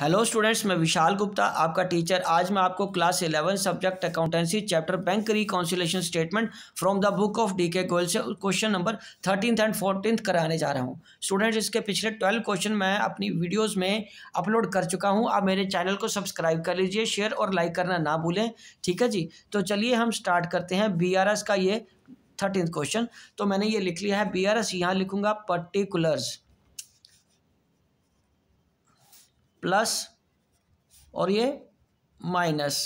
hello students मैं विशाल गुप्ता आपका teacher आज मैं आपको class eleven subject accountancy chapter bank reconciliation statement from the book of DK Goyal से question number thirteenth and fortieth कराने जा रहा हूं स्टूडेंट्स इसके पिछले ट्वेल्व क्वेश्चन मैं अपनी वीडियोस में अपलोड कर चुका हूं आप मेरे चैनल को सब्सक्राइब कर लीजिए शेयर और लाइक करना ना भूलें ठीक है जी तो चलिए हम स्टार्ट करते हैं बी का ये थर्टीन क्वेश्चन तो मैंने ये लिख लिया है बी आर यहाँ लिखूँगा पर्टिकुलर्स प्लस और ये माइनस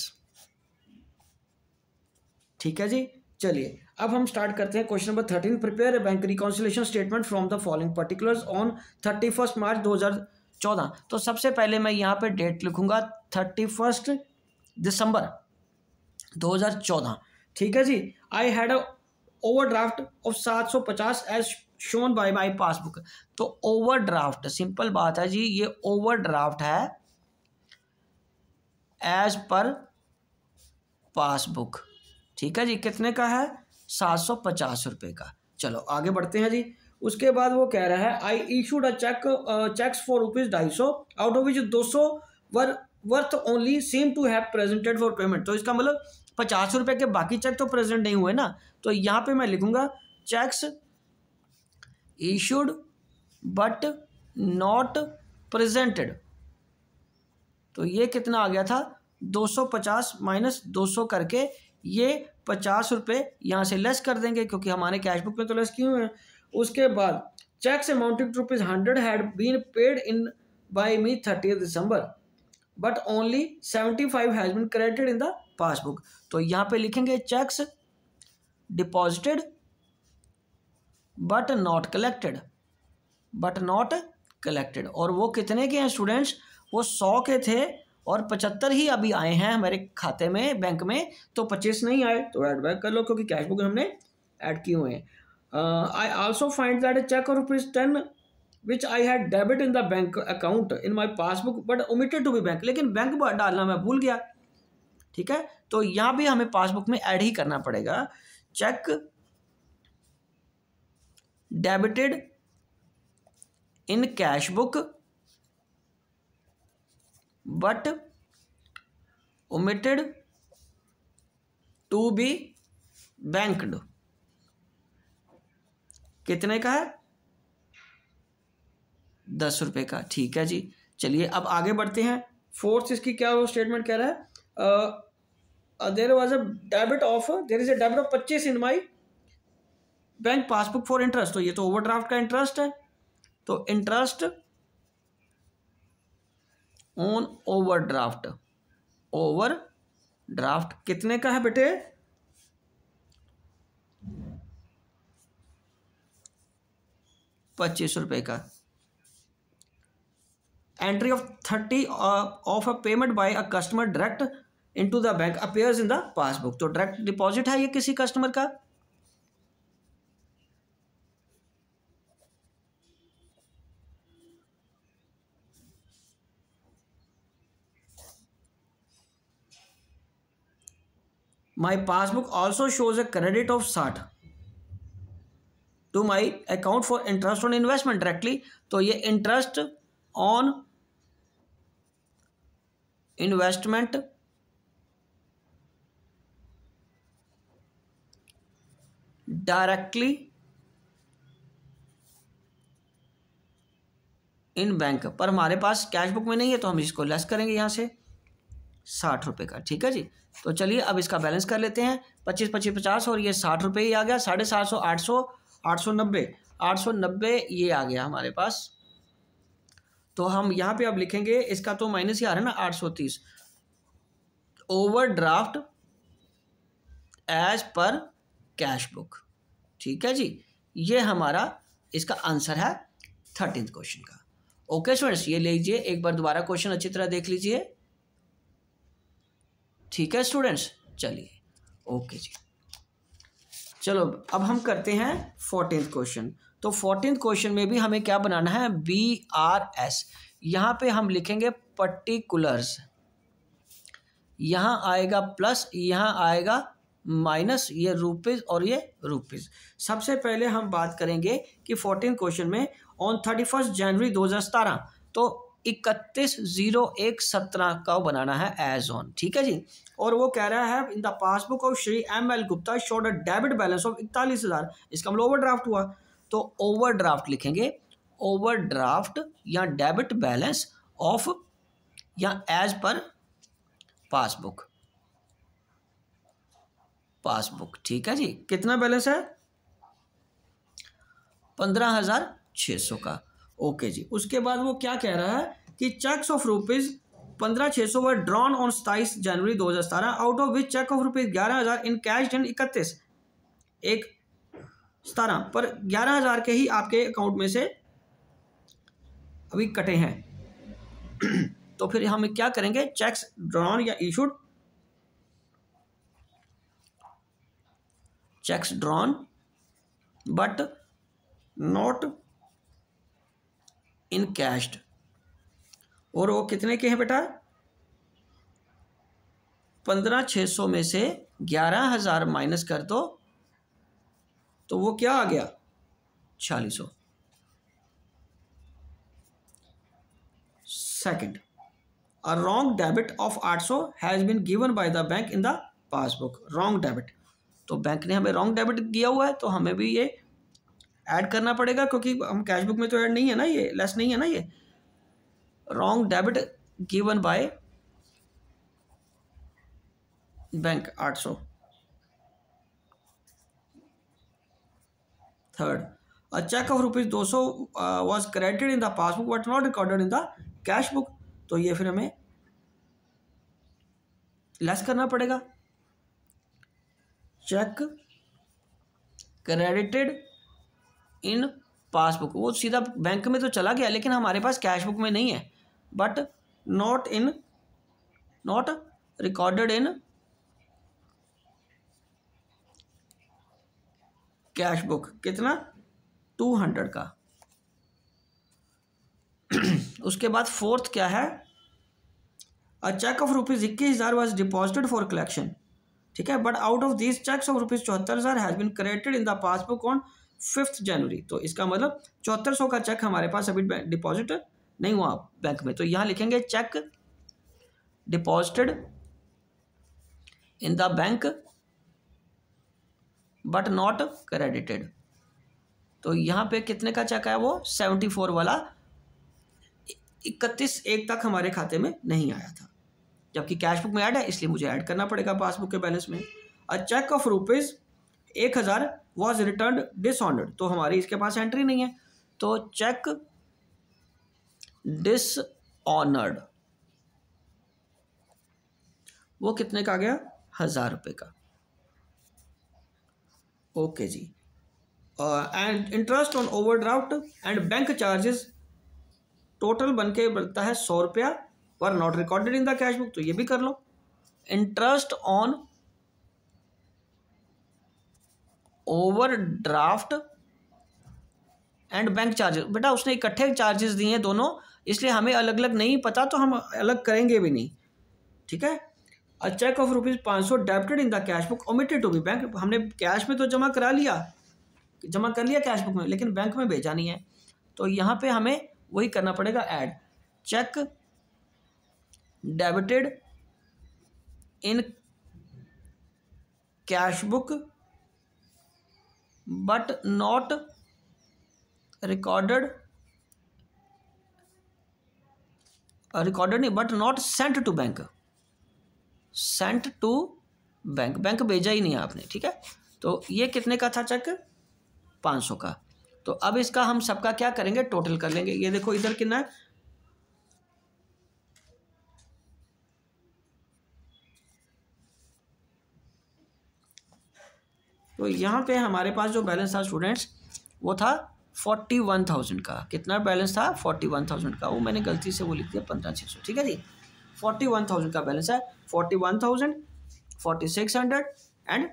ठीक है जी चलिए अब हम स्टार्ट करते हैं question number thirteen prepare bank reconciliation statement from the following particulars on thirty first March दो हज़ार चौदह तो सबसे पहले मैं यहां पे डेट लिखूंगा थर्टी फर्स्ट दिसंबर दो हज़ार चौदह ठीक है जी I had overdraft of सात सौ पचास as shown by my passbook तो ओवरड्राफ्ट सिंपल बात है जी ये ओवरड्राफ्ट है एज पर पासबुक ठीक है जी कितने का है सात सौ पचास रुपये का चलो आगे बढ़ते हैं जी उसके बाद वो कह रहा है I issued a cheque cheques for rupees ढाई सौ आउट ऑफ विच दो सौ were worth only seem to have presented for payment तो इसका मतलब पचास रुपये के बाकी चेक तो प्रेजेंट नहीं हुए ना तो यहाँ पे मैं लिखूँगा cheques issued but not presented तो ये कितना आ गया था 250 माइनस सौ करके ये पचास रुपये यहाँ से लेस कर देंगे क्योंकि हमारे कैशबुक में तो लेस क्यों है उसके बाद cheques amounting rupees hundred had been paid in by me thirty December but only seventy five has been credited in the passbook तो यहाँ पे लिखेंगे cheques deposited but not collected but not collected और वो कितने के हैं स्टूडेंट्स वो सौ के थे और पचहत्तर ही अभी आए हैं हमारे खाते में बैंक में तो पच्चीस नहीं आए तो ऐड बैक कर लो क्योंकि कैश बुक हमने ऐड किए हुए हैं I also find that cheque और rupees ten which I had debit in the bank account in my passbook but omitted to be bank लेकिन बैंक डालना मैं भूल गया ठीक है तो यहाँ भी हमें पासबुक में ऐड ही करना पड़ेगा cheque debited in cash book but omitted to be banked कितने का है दस रुपए का ठीक है जी चलिए अब आगे बढ़ते हैं फोर्थ इसकी क्या वो स्टेटमेंट कह रहा है there was a debit of there is a debit of पच्चीस in my bank passbook for interest तो ये तो ओवरड्राफ्ट का इंटरेस्ट है तो interest on overdraft overdraft कितने का है बेटे पच्चीस रुपए का entry of thirty of a payment by a customer direct into the bank appears in the passbook तो डायरेक्ट डिपॉजिट है ये किसी कस्टमर का my passbook also shows a credit of साठ to my account for interest on investment directly तो ये interest on investment directly in bank पर हमारे पास कैशबुक में नहीं है तो हम इसको लेस करेंगे यहां से साठ रुपये का ठीक है जी तो चलिए अब इसका बैलेंस कर लेते हैं पच्चीस पच्चीस पचास और ये साठ रुपये ही आ गया साढ़े सात सौ आठ सौ आठ सौ नब्बे आठ सौ नब्बे ये आ गया हमारे पास तो हम यहाँ पे अब लिखेंगे इसका तो माइनस ही आ रहा है ना आठ सौ तीस overdraft as per cash book ठीक है जी ये हमारा इसका आंसर है थर्टीन क्वेश्चन का ओके स्टूडेंट्स ये लीजिए एक बार दोबारा क्वेश्चन अच्छी तरह देख लीजिए ठीक है स्टूडेंट्स चलिए ओके जी चलो अब हम करते हैं फोर्टीन क्वेश्चन तो फोर्टीन क्वेश्चन में भी हमें क्या बनाना है बी आर एस यहाँ पे हम लिखेंगे पर्टिकुलर्स यहाँ आएगा प्लस यहाँ आएगा माइनस ये रुपीज़ और ये रुपीज़ सबसे पहले हम बात करेंगे कि फोर्टीन क्वेश्चन में ऑन थर्टी फर्स्ट जनवरी दो हज़ार सतारह तो इकतीस जीरो एक सत्रह का बनाना है एज ऑन ठीक है जी और वो कह रहा है in the passbook of Shri M L Gupta showed a debit balance of इकतालीस हज़ार इसका मतलब ओवरड्राफ्ट हुआ तो ओवरड्राफ्ट लिखेंगे ओवरड्राफ्ट या डेबिट बैलेंस ऑफ या एज पर पासबुक पासबुक ठीक है जी कितना बैलेंस है पंद्रह हज़ार छः सौ का ओके जी उसके बाद वो क्या कह रहा है कि चेक्स ऑफ रुपीज़ पंद्रह छः सौ वर ड्रॉन ऑन सताईस जनवरी दो हज़ार सतारह out of which cheque of rupees ग्यारह हज़ार इन कैश एंड इकतीस एक सतारह पर ग्यारह हज़ार के ही आपके अकाउंट में से अभी कटे हैं तो फिर हम क्या करेंगे चेक्स ड्रॉन या issued cheques drawn but not in cashed और वो कितने के हैं बेटा पंद्रह छः सौ में से ग्यारह हज़ार माइनस कर दो तो वो क्या आ गया छियालीस सौ अ रॉन्ग डेबिट ऑफ आठ सौ has been given by the bank in the passbook wrong debit तो बैंक ने हमें रॉन्ग डेबिट दिया हुआ है तो हमें भी ये ऐड करना पड़ेगा क्योंकि हम कैश बुक में तो ऐड नहीं है ना ये लेस नहीं है ना ये wrong debit given by bank आठ सौ third a cheque of rupees दो सौ was credited in the passbook but not recorded in the cash book तो ये फिर हमें लेस करना पड़ेगा चेक क्रेडिटेड इन पासबुक वो सीधा बैंक में तो चला गया लेकिन हमारे पास कैश बुक में नहीं है but not in not recorded in cash book कितना टू हंड्रेड का उसके बाद फोर्थ क्या है अ चेक ऑफ रुपीज़ इक्कीस हज़ार वॉज डिपॉजिटेड फॉर कलेक्शन ठीक है but out of this cheque of rupees चौहत्तर हज़ार has been credited in the passbook on fifth January तो इसका मतलब चौहत्तर सौ का चेक हमारे पास अभी डिपॉजिट नहीं हुआ बैंक में तो यहां लिखेंगे cheque deposited in the bank but not credited तो यहां पे कितने का चेक आया वो सेवेंटी फोर वाला इकतीस एक तक हमारे खाते में नहीं आया था जबकि कैशबुक में ऐड है इसलिए मुझे ऐड करना पड़ेगा पासबुक के बैलेंस में अ चेक ऑफ रुपीज़ एक हज़ार वॉज रिटर्न डिसऑनर्ड तो हमारी इसके पास एंट्री नहीं है तो चेक डिसऑनर्ड वो कितने का आ गया हज़ार रुपए का ओके जी and interest on overdraft and bank charges total बन के बनता है सौ रुपया were not recorded in the cash book तो ये भी कर लो interest on overdraft and bank charges बेटा उसने इकट्ठे चार्जेस दिए हैं दोनों इसलिए हमें अलग अलग नहीं पता तो हम अलग करेंगे भी नहीं ठीक है अ चेक ऑफ रुपीज़ पाँच सौ debited in the cash book omitted to be bank हमने कैश में तो जमा करा लिया जमा कर लिया कैश बुक में लेकिन बैंक में भेजा नहीं है तो यहाँ पे हमें वही करना पड़ेगा add cheque debited in cash book but not recorded recorded uh, नहीं but not sent to bank sent to bank bank भेजा ही नहीं आपने ठीक है तो ये कितने का था चेक पाँच सौ का तो अब इसका हम सबका क्या करेंगे टोटल कर लेंगे ये देखो इधर कितना है तो यहाँ पे हमारे पास जो बैलेंस था स्टूडेंट्स वो था फोर्टी वन थाउजेंड का कितना बैलेंस था फोर्टी वन थाउजेंड का वो मैंने गलती से वो लिख दिया पंद्रह छः सौ ठीक है जी फोर्टी वन थाउजेंड का बैलेंस है forty one thousand forty six hundred and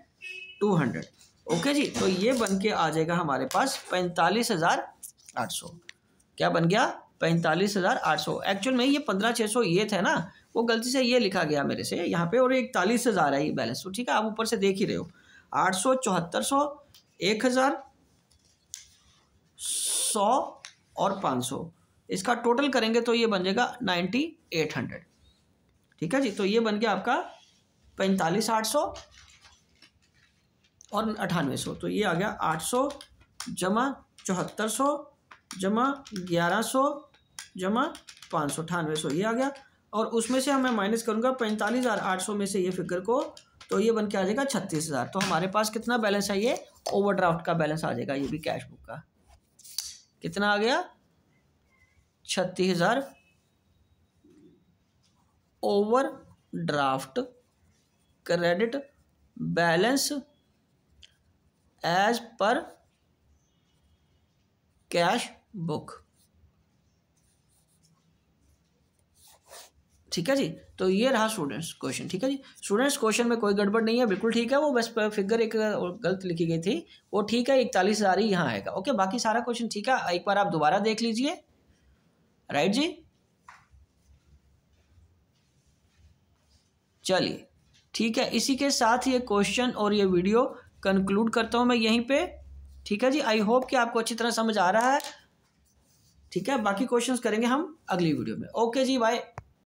two hundred okay जी तो ये बन के आ जाएगा हमारे पास पैंतालीस हज़ार आठ सौ क्या बन गया पैंतालीस हज़ार आठ सौ एक्चुअल में ये पंद्रह छः सौ ये थे ना वो गलती से ये लिखा गया मेरे से यहाँ पे और इकतालीस हज़ार है ये बैलेंस तो ठीक है आप ऊपर से देख ही रहे हो आठ सौ चौहत्तर सौ एक हज़ार सौ और पाँच सौ इसका टोटल करेंगे तो ये बन जाएगा नाइन्टी एट हंड्रेड ठीक है जी तो ये बन गया आपका पैंतालीस आठ सौ और अठानवे सौ तो ये आ गया आठ सौ जमा चौहत्तर सौ जमा ग्यारह सौ जमा पाँच सौ अठानवे सौ ये आ गया और उसमें से हमें माइनस करूँगा पैंतालीस हज़ार आठ सौ में से ये फिगर को तो ये बन के आ जाएगा छत्तीस हज़ार तो हमारे पास कितना बैलेंस है ये ओवरड्राफ्ट का बैलेंस आ जाएगा ये भी कैश बुक का कितना आ गया छत्तीस हज़ार overdraft credit balance as per cash book ठीक है जी तो ये रहा स्टूडेंट्स क्वेश्चन ठीक है जी स्टूडेंट्स क्वेश्चन में कोई गड़बड़ नहीं है बिल्कुल ठीक है वो बस फिगर एक गलत लिखी गई थी वो ठीक है इकतालीस हज़ार ही यहाँ आएगा ओके बाकी सारा क्वेश्चन ठीक है एक बार आप दोबारा देख लीजिए राइट जी चलिए ठीक है इसी के साथ ये क्वेश्चन और ये वीडियो कंक्लूड करता हूँ मैं यहीं पर ठीक है जी आई होप कि आपको अच्छी तरह समझ आ रहा है ठीक है बाकी क्वेश्चंस करेंगे हम अगली वीडियो में ओके जी बाय